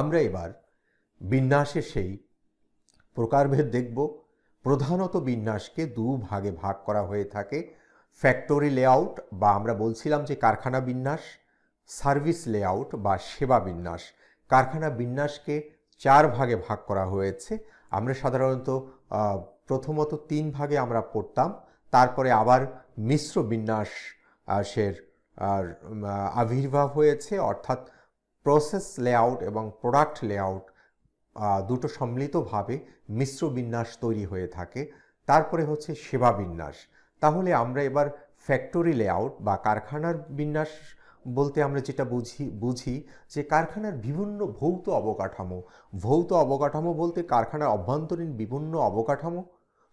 আমরা এবার বিন্যাসের সেই প্রকারভেদ দেখব প্রধানত বিন্যাসকে দু ভাগে ভাগ করা হয়ে থাকে ফ্যাক্টরি লেআউট বা আমরা বলছিলাম যে কারখানা বিন্যাস সার্ভিস লেআউট বা সেবা বিন্যাস কারখানা বিন্যাসকে চার ভাগে ভাগ করা হয়েছে আমরা সাধারণত প্রথমত তিন ভাগে আমরা পড়তাম তারপরে আবার মিশ্র বিন্যাসের আবির্ভাব হয়েছে অর্থাৎ প্রসেস লেআউট এবং প্রোডাক্ট লেআউট দুটো সম্মিলিতভাবে মিশ্র বিন্যাস তৈরি হয়ে থাকে তারপরে হচ্ছে সেবা বিন্যাস তাহলে আমরা এবার ফ্যাক্টরি লেআউট বা কারখানার বিন্যাস বলতে আমরা যেটা বুঝি বুঝি যে কারখানার বিভিন্ন ভৌত অবকাঠামো ভৌত অবকাঠামো বলতে কারখানার অভ্যন্তরীণ বিভিন্ন অবকাঠামো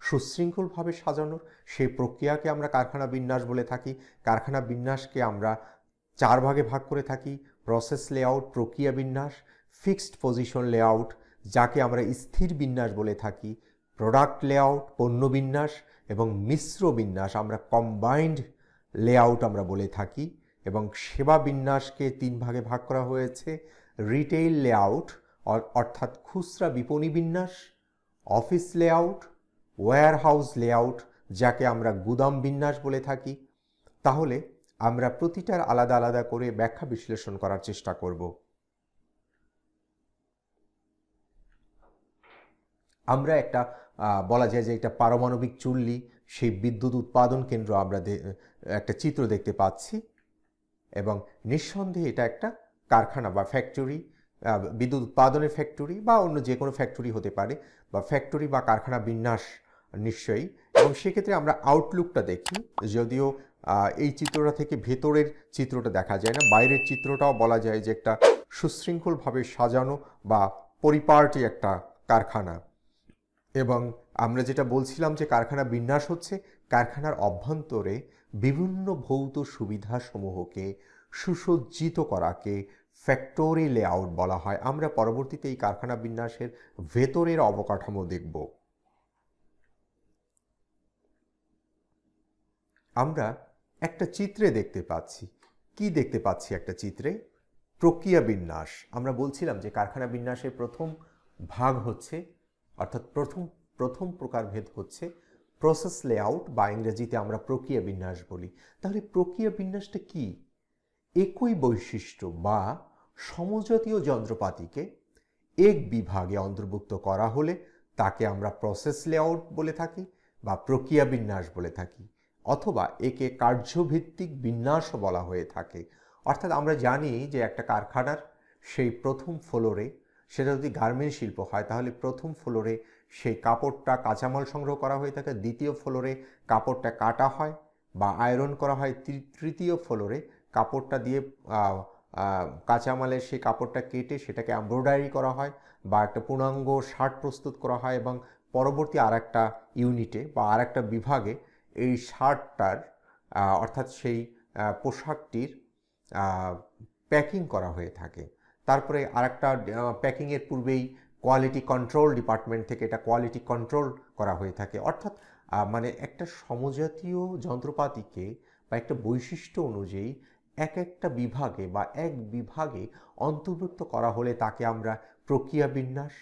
সুশৃঙ্খলভাবে সাজানোর সেই প্রক্রিয়াকে আমরা কারখানা বিন্যাস বলে থাকি কারখানা বিন্যাসকে আমরা চার ভাগে ভাগ করে থাকি প্রসেস লেআউট প্রক্রিয়া বিন্যাস ফিক্সড পজিশন লেআউট যাকে আমরা স্থির বিন্যাস বলে থাকি প্রোডাক্ট লেআউট পণ্য বিন্যাস এবং মিশ্র বিন্যাস আমরা কম্বাইন্ড লেআউট আমরা বলে থাকি এবং সেবা বিন্যাসকে তিন ভাগে ভাগ করা হয়েছে রিটেইল লেআউট অর্থাৎ খুচরা বিপণী বিন্যাস office layout warehouse layout যাকে আমরা গুদাম বিন্যাস বলে থাকি তাহলে আমরা প্রতিটার আলাদা আলাদা করে ব্যাখ্যা বিশ্লেষণ করার চেষ্টা করব আমরা একটা বলা যায় যে এটা পারমাণবিক চুল্লি সেই বিদ্যুৎ উৎপাদন কেন্দ্র আমরা একটা চিত্র দেখতে পাচ্ছি এবং নিঃসন্দেহে এটা একটা কারখানা বা ফ্যাক্টরি বিদ্যুৎ উৎপাদনের ফ্যাক্টরি বা অন্য যে কোনো ফ্যাক্টরি হতে পারে বা ফ্যাক্টরি বা কারখানা বিন্যাস নিশ্চয়ই এবং সেক্ষেত্রে আমরা আউটলুকটা দেখি যদিও এই চিত্রটা থেকে ভেতরের চিত্রটা দেখা যায় না বাইরের চিত্রটাও বলা যায় যে একটা সুশৃঙ্খলভাবে সাজানো বা পরিপার্টি একটা কারখানা এবং আমরা যেটা বলছিলাম যে কারখানা বিন্যাস হচ্ছে কারখানার অভ্যন্তরে বিভিন্ন ভৌত সুবিধাসমূহকে সুসজ্জিত করাকে ফ্যাক্টরি লেআউট বলা হয় আমরা পরবর্তীতে এই কারখানা বিন্যাসের ভেতরের অবকাঠামো দেখব আমরা একটা চিত্রে দেখতে পাচ্ছি কি দেখতে পাচ্ছি একটা চিত্রে প্রক্রিয়া বিন্যাস আমরা বলছিলাম যে কারখানা বিন্যাসের প্রথম ভাগ হচ্ছে অর্থাৎ প্রথম প্রথম প্রকারভেদ হচ্ছে প্রসেস লেআউট বা ইংরেজিতে আমরা প্রক্রিয়া বিন্যাস বলি তাহলে প্রক্রিয়া বিন্যাসটা কি একই বৈশিষ্ট্য বা সমজাতীয় যন্ত্রপাতিকে এক বিভাগে অন্তর্ভুক্ত করা হলে তাকে আমরা প্রসেস লেআউট বলে থাকি বা প্রক্রিয়া বিন্যাস বলে থাকি অথবা একে কার্যভিত্তিক বিন্যাসও বলা হয়ে থাকে অর্থাৎ আমরা জানি যে একটা কারখানার সেই প্রথম ফ্লোরে সেটা যদি গার্মেন্ট শিল্প হয় তাহলে প্রথম ফ্লোরে সেই কাপড়টা কাঁচামাল সংগ্রহ করা হয়ে থাকে দ্বিতীয় ফ্লোরে কাপড়টা কাটা হয় বা আয়রন করা হয় তৃতীয় ফ্লোরে কাপড়টা দিয়ে কাঁচামালের সেই কাপড়টা কেটে সেটাকে এমব্রয়ডারি করা হয় বা একটা পূর্ণাঙ্গ শার্ট প্রস্তুত করা হয় এবং পরবর্তী আর একটা ইউনিটে বা আর বিভাগে এই শার্টটার অর্থাৎ সেই পোশাকটির প্যাকিং করা হয়ে থাকে তারপরে আর একটা প্যাকিংয়ের পূর্বেই কোয়ালিটি কন্ট্রোল ডিপার্টমেন্ট থেকে এটা কোয়ালিটি কন্ট্রোল করা হয়ে থাকে অর্থাৎ মানে একটা সমজাতীয় যন্ত্রপাতিকে বা একটা বৈশিষ্ট্য অনুযায়ী এক একটা বিভাগে বা এক বিভাগে অন্তর্ভুক্ত করা হলে তাকে আমরা প্রক্রিয়া বিন্যাস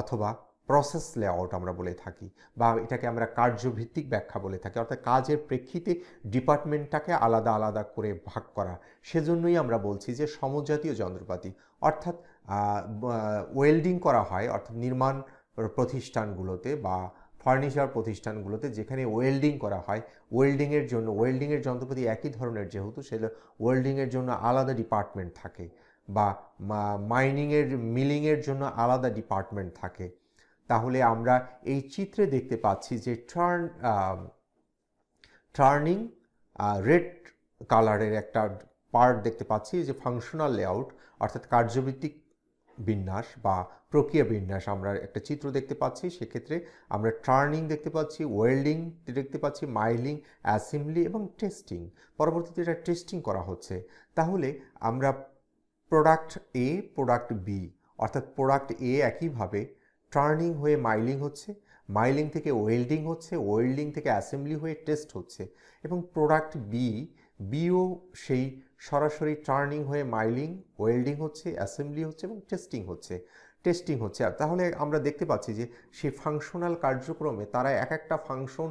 অথবা প্রসেস লেআউট আমরা বলে থাকি বা এটাকে আমরা কার্যভিত্তিক ব্যাখ্যা বলে থাকি অর্থাৎ কাজের প্রেক্ষিতে ডিপার্টমেন্টটাকে আলাদা আলাদা করে ভাগ করা সেজন্যই আমরা বলছি যে সমজাতীয় যন্ত্রপাতি অর্থাৎ ওয়েল্ডিং করা হয় অর্থাৎ নির্মাণ প্রতিষ্ঠানগুলোতে বা ফার্নিচার প্রতিষ্ঠানগুলোতে যেখানে ওয়েল্ডিং করা হয় ওয়েল্ডিংয়ের জন্য ওয়েল্ডিংয়ের যন্ত্রপাতি একই ধরনের যেহেতু সে ওয়েল্ডিংয়ের জন্য আলাদা ডিপার্টমেন্ট থাকে বা মাইনিংয়ের মিলিংয়ের জন্য আলাদা ডিপার্টমেন্ট থাকে তাহলে আমরা এই চিত্রে দেখতে পাচ্ছি যে টার্ন টার্নিং রেড কালারের একটা পার্ট দেখতে পাচ্ছি যে ফাংশনাল লেআউট অর্থাৎ কার্যভিত্তিক বিন্যাস বা প্রক্রিয়া বিন্যাস আমরা একটা চিত্র দেখতে পাচ্ছি সেক্ষেত্রে আমরা টার্নিং দেখতে পাচ্ছি ওয়েল্ডিং দেখতে পাচ্ছি মাইলিং অ্যাসেম্বলি এবং টেস্টিং পরবর্তীতে এটা টেস্টিং করা হচ্ছে তাহলে আমরা প্রোডাক্ট এ প্রোডাক্ট বি অর্থাৎ প্রোডাক্ট এ একইভাবে টার্নিং হয়ে মাইলিং হচ্ছে মাইলিং থেকে ওয়েল্ডিং হচ্ছে ওয়েল্ডিং থেকে অ্যাসেম্বলি হয়ে টেস্ট হচ্ছে এবং প্রোডাক্ট বি বিও সেই সরাসরি টার্নিং হয়ে মাইলিং ওয়েল্ডিং হচ্ছে অ্যাসেম্বলি হচ্ছে এবং টেস্টিং হচ্ছে টেস্টিং হচ্ছে আর তাহলে আমরা দেখতে পাচ্ছি যে সেই ফাংশনাল কার্যক্রমে তারা এক একটা ফাংশন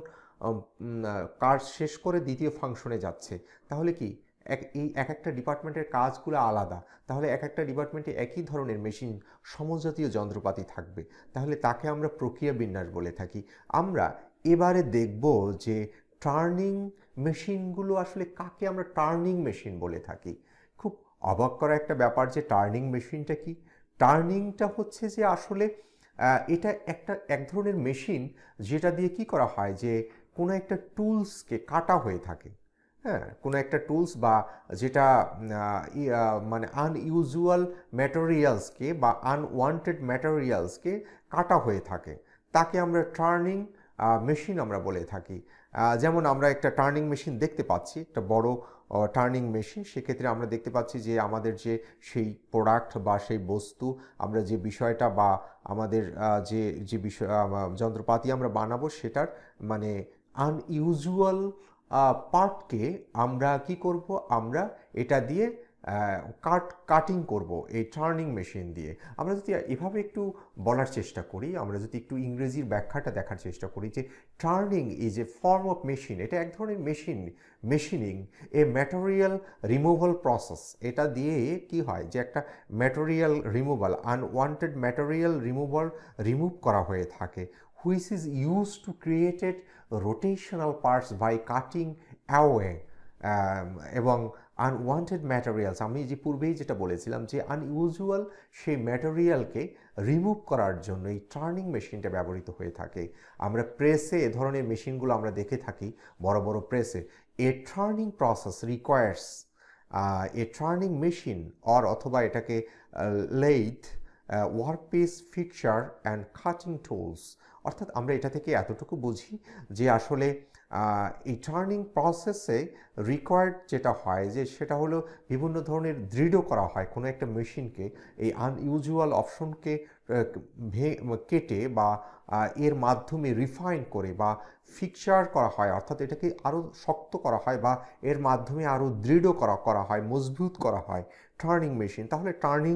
কাজ শেষ করে দ্বিতীয় ফাংশনে যাচ্ছে তাহলে কি এক এই এক একটা ডিপার্টমেন্টের কাজগুলো আলাদা তাহলে এক একটা ডিপার্টমেন্টে একই ধরনের মেশিন সমজাতীয় যন্ত্রপাতি থাকবে তাহলে তাকে আমরা প্রক্রিয়া বিন্যাস বলে থাকি আমরা এবারে দেখব যে টার্নিং মেশিনগুলো আসলে কাকে আমরা টার্নিং মেশিন বলে থাকি খুব অবাক করা একটা ব্যাপার যে টার্নিং মেশিনটা কি টার্নিংটা হচ্ছে যে আসলে এটা একটা এক ধরনের মেশিন যেটা দিয়ে কি করা হয় যে কোনো একটা টুলসকে কাটা হয়ে থাকে হ্যাঁ কোনো একটা টুলস বা যেটা মানে আনইউজুয়াল ম্যাটেরিয়ালসকে বা আনওয়ান্টেড ম্যাটেরিয়ালসকে কাটা হয়ে থাকে তাকে আমরা টার্নিং মেশিন আমরা বলে থাকি যেমন আমরা একটা টার্নিং মেশিন দেখতে পাচ্ছি একটা বড় টার্নিং মেশিন সেক্ষেত্রে আমরা দেখতে পাচ্ছি যে আমাদের যে সেই প্রোডাক্ট বা সেই বস্তু আমরা যে বিষয়টা বা আমাদের যে যে বিষয় যন্ত্রপাতি আমরা বানাবো সেটার মানে আনইউজুয়াল পার্টকে আমরা কি করব আমরা এটা দিয়ে কাট কাটিং করব এই টার্নিং মেশিন দিয়ে আমরা যদি এভাবে একটু বলার চেষ্টা করি আমরা যদি একটু ইংরেজির ব্যাখ্যাটা দেখার চেষ্টা করি যে turning is a form of machine এটা এক ধরনের machine machining a material removal process এটা দিয়ে কি হয় যে একটা material removal unwanted material removal remove করা হয়ে থাকে which is used to create rotational parts by cutting away um, এবং আনওয়ান্টেড ম্যাটেরিয়ালস আমি যে পূর্বেই যেটা বলেছিলাম যে আনইউজুয়াল সেই ম্যাটেরিয়ালকে রিমুভ করার জন্য এই টার্নিং মেশিনটা ব্যবহৃত হয়ে থাকে আমরা প্রেসে এ ধরনের মেশিনগুলো আমরা দেখে থাকি বড় বড় প্রেসে a turning process requires a turning machine or অথবা এটাকে lathe workpiece fixture and cutting tools অর্থাৎ আমরা এটা থেকে এতটুকু বুঝি যে আসলে এই টার্নিং প্রসেসে রিকোয়ার্ড যেটা হয় যে সেটা হলো বিভিন্ন ধরনের দৃঢ় করা হয় কোনো একটা মেশিনকে এই আনইউজুয়াল অপশনকে কেটে বা এর মাধ্যমে রিফাইন করে বা ফিকচার করা হয় অর্থাৎ এটাকে আরও শক্ত করা হয় বা এর মাধ্যমে আরও দৃঢ় করা করা হয় মজবুত করা হয় টার্নিং মেশিন তাহলে টার্নিং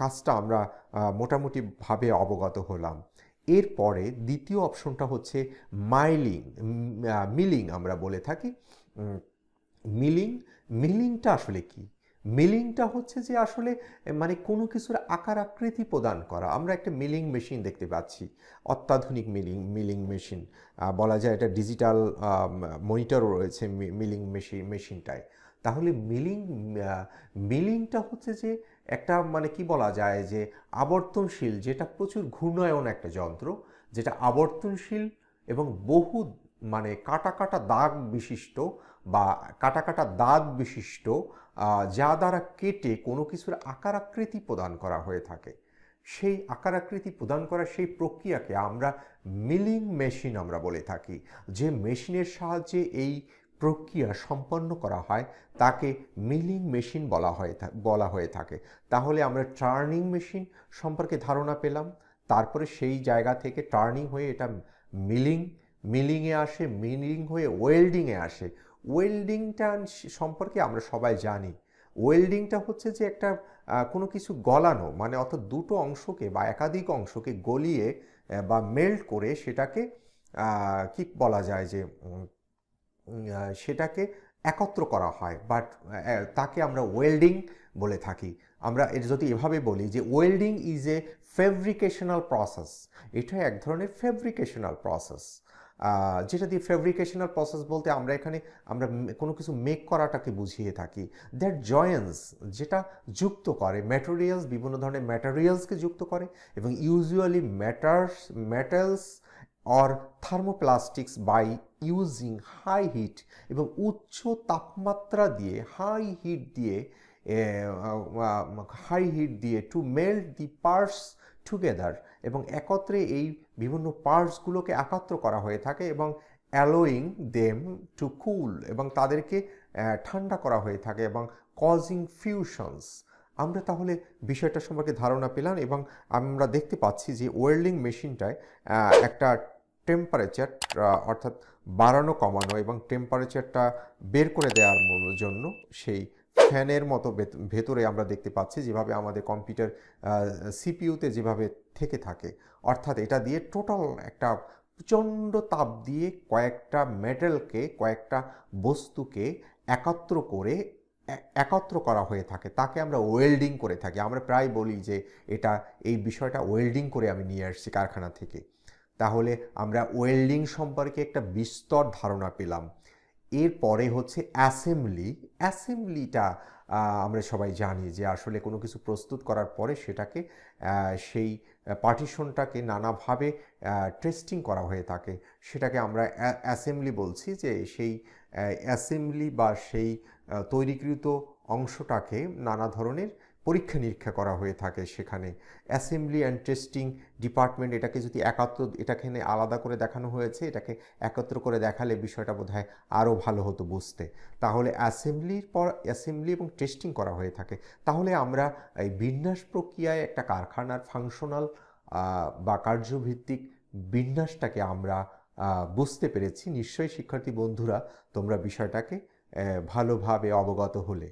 কাজটা আমরা মোটামুটিভাবে অবগত হলাম এরপরে দ্বিতীয় অপশনটা হচ্ছে মাইলিং মিলিং আমরা বলে থাকি মিলিং মিলিংটা আসলে কি মিলিংটা হচ্ছে যে আসলে মানে কোনো কিছুর আকার আকৃতি প্রদান করা আমরা একটা মিলিং মেশিন দেখতে পাচ্ছি অত্যাধুনিক মিলিং মিলিং মেশিন বলা যায় এটা ডিজিটাল মনিটরও রয়েছে মিলিং মেশিন মেশিনটায় তাহলে মিলিং মিলিংটা হচ্ছে যে একটা মানে কি বলা যায় যে আবর্তনশীল যেটা প্রচুর ঘূর্ণায়ন একটা যন্ত্র যেটা আবর্তনশীল এবং বহু মানে কাটা কাটা দাগ বিশিষ্ট বা কাটা কাটা দাগ বিশিষ্ট যা দ্বারা কেটে কোনো কিছুর আকার আকৃতি প্রদান করা হয়ে থাকে সেই আকার আকৃতি প্রদান করার সেই প্রক্রিয়াকে আমরা মিলিং মেশিন আমরা বলে থাকি যে মেশিনের সাহায্যে এই প্রক্রিয়া সম্পন্ন করা হয় তাকে মিলিং মেশিন বলা হয়ে বলা হয়ে থাকে তাহলে আমরা টার্নিং মেশিন সম্পর্কে ধারণা পেলাম তারপরে সেই জায়গা থেকে টার্নিং হয়ে এটা মিলিং মিলিংয়ে আসে মিলিং হয়ে ওয়েল্ডিংয়ে আসে ওয়েল্ডিংটা সম্পর্কে আমরা সবাই জানি ওয়েল্ডিংটা হচ্ছে যে একটা কোনো কিছু গলানো মানে অত দুটো অংশকে বা একাধিক অংশকে গলিয়ে বা মেল্ট করে সেটাকে কি বলা যায় যে সেটাকে একত্র করা হয় বাট তাকে আমরা ওয়েল্ডিং বলে থাকি আমরা এটা যদি এভাবে বলি যে welding is a fabricational process এটা এক ধরনের ফেব্রিকেশনাল প্রসেস যেটা দিয়ে ফেব্রিকেশনাল প্রসেস বলতে আমরা এখানে আমরা কোনো কিছু মেক করাটাকে বুঝিয়ে থাকি দ্যাট জয়েন্স যেটা যুক্ত করে ম্যাটেরিয়ালস বিভিন্ন ধরনের ম্যাটেরিয়ালসকে যুক্ত করে এবং usually matters metals or thermoplastics by using high heat এবং উচ্চ তাপমাত্রা দিয়ে হাই হিট দিয়ে হাই হিট দিয়ে to melt the parts together এবং একত্রে এই বিভিন্ন পার্টসগুলোকে একাত্র করা হয়ে থাকে এবং অ্যালোয়িং দেম টু কুল এবং তাদেরকে ঠান্ডা করা হয়ে থাকে এবং কজিং ফিউশনস আমরা তাহলে বিষয়টা সম্পর্কে ধারণা পেলাম এবং আমরা দেখতে পাচ্ছি যে ওয়েল্ডিং মেশিনটায় একটা টেম্পারেচার অর্থাৎ বাড়ানো কমানো এবং টেম্পারেচারটা বের করে দেওয়ার জন্য সেই ফ্যানের মতো ভেতরে আমরা দেখতে পাচ্ছি যেভাবে আমাদের কম্পিউটার সিপিইউতে যেভাবে থেকে থাকে অর্থাৎ এটা দিয়ে টোটাল একটা প্রচণ্ড তাপ দিয়ে কয়েকটা মেটালকে কয়েকটা বস্তুকে একাত্র করে একত্র করা হয়ে থাকে তাকে আমরা ওয়েল্ডিং করে থাকি আমরা প্রায় বলি যে এটা এই বিষয়টা ওয়েল্ডিং করে আমি নিয়ে আসছি কারখানা থেকে তাহলে আমরা ওয়েল্ডিং সম্পর্কে একটা বিস্তর ধারণা পেলাম এরপরে হচ্ছে অ্যাসেম্বলি অ্যাসেম্বলিটা আমরা সবাই জানি যে আসলে কোনো কিছু প্রস্তুত করার পরে সেটাকে সেই পার্টিশনটাকে নানাভাবে টেস্টিং করা হয়ে থাকে সেটাকে আমরা অ্যাসেম্বলি বলছি যে সেই অ্যাসেম্বলি বা সেই তৈরিকৃত অংশটাকে নানা ধরনের পরীক্ষা নিরীক্ষা করা হয়ে থাকে সেখানে অ্যাসেম্বলি অ্যান্ড টেস্টিং ডিপার্টমেন্ট এটাকে যদি একাত্র এটাখানে আলাদা করে দেখানো হয়েছে এটাকে একত্র করে দেখালে বিষয়টা বোধ হয় আরও ভালো হতো বুঝতে তাহলে অ্যাসেম্বলির পর অ্যাসেম্বলি এবং টেস্টিং করা হয়ে থাকে তাহলে আমরা এই বিন্যাস প্রক্রিয়ায় একটা কারখানার ফাংশনাল বা কার্যভিত্তিক বিন্যাসটাকে আমরা বুঝতে পেরেছি নিশ্চয়ই শিক্ষার্থী বন্ধুরা তোমরা বিষয়টাকে ভালোভাবে অবগত হলে